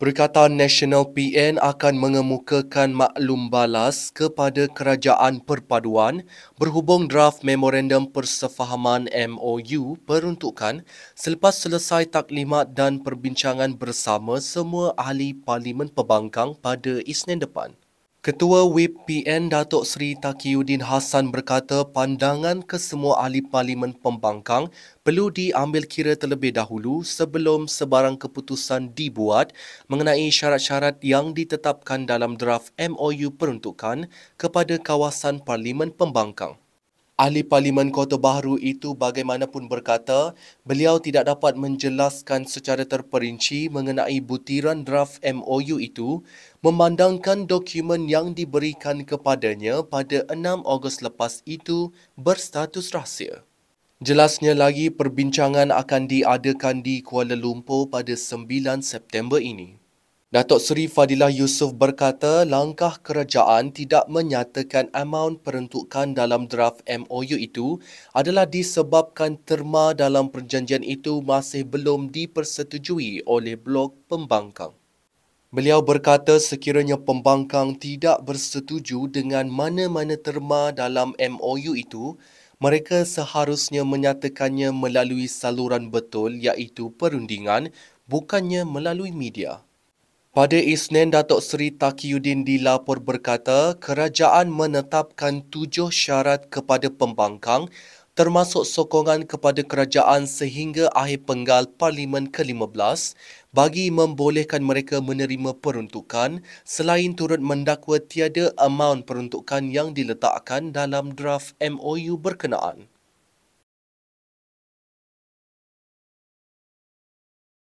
Perikatan Nasional PN akan mengemukakan maklum balas kepada Kerajaan Perpaduan berhubung draft Memorandum Persefahaman MOU peruntukan selepas selesai taklimat dan perbincangan bersama semua ahli Parlimen Pembangkang pada Isnin depan. Ketua WPN Datuk Seri Takiuddin Hassan berkata pandangan kesemua ahli parlimen pembangkang perlu diambil kira terlebih dahulu sebelum sebarang keputusan dibuat mengenai syarat-syarat yang ditetapkan dalam draft MOU peruntukan kepada kawasan parlimen pembangkang. Ahli Parlimen Kota Bahru itu bagaimanapun berkata, beliau tidak dapat menjelaskan secara terperinci mengenai butiran draft MOU itu memandangkan dokumen yang diberikan kepadanya pada 6 Ogos lepas itu berstatus rahsia. Jelasnya lagi perbincangan akan diadakan di Kuala Lumpur pada 9 September ini. Datuk Seri Fadilah Yusuf berkata langkah kerajaan tidak menyatakan amount peruntukan dalam draft MOU itu adalah disebabkan terma dalam perjanjian itu masih belum dipersetujui oleh blok pembangkang. Beliau berkata sekiranya pembangkang tidak bersetuju dengan mana-mana terma dalam MOU itu, mereka seharusnya menyatakannya melalui saluran betul iaitu perundingan bukannya melalui media. Pada Isnin, Datuk Seri Takiuddin dilapor berkata kerajaan menetapkan tujuh syarat kepada pembangkang termasuk sokongan kepada kerajaan sehingga akhir penggal Parlimen ke-15 bagi membolehkan mereka menerima peruntukan selain turut mendakwa tiada amount peruntukan yang diletakkan dalam draft MOU berkenaan.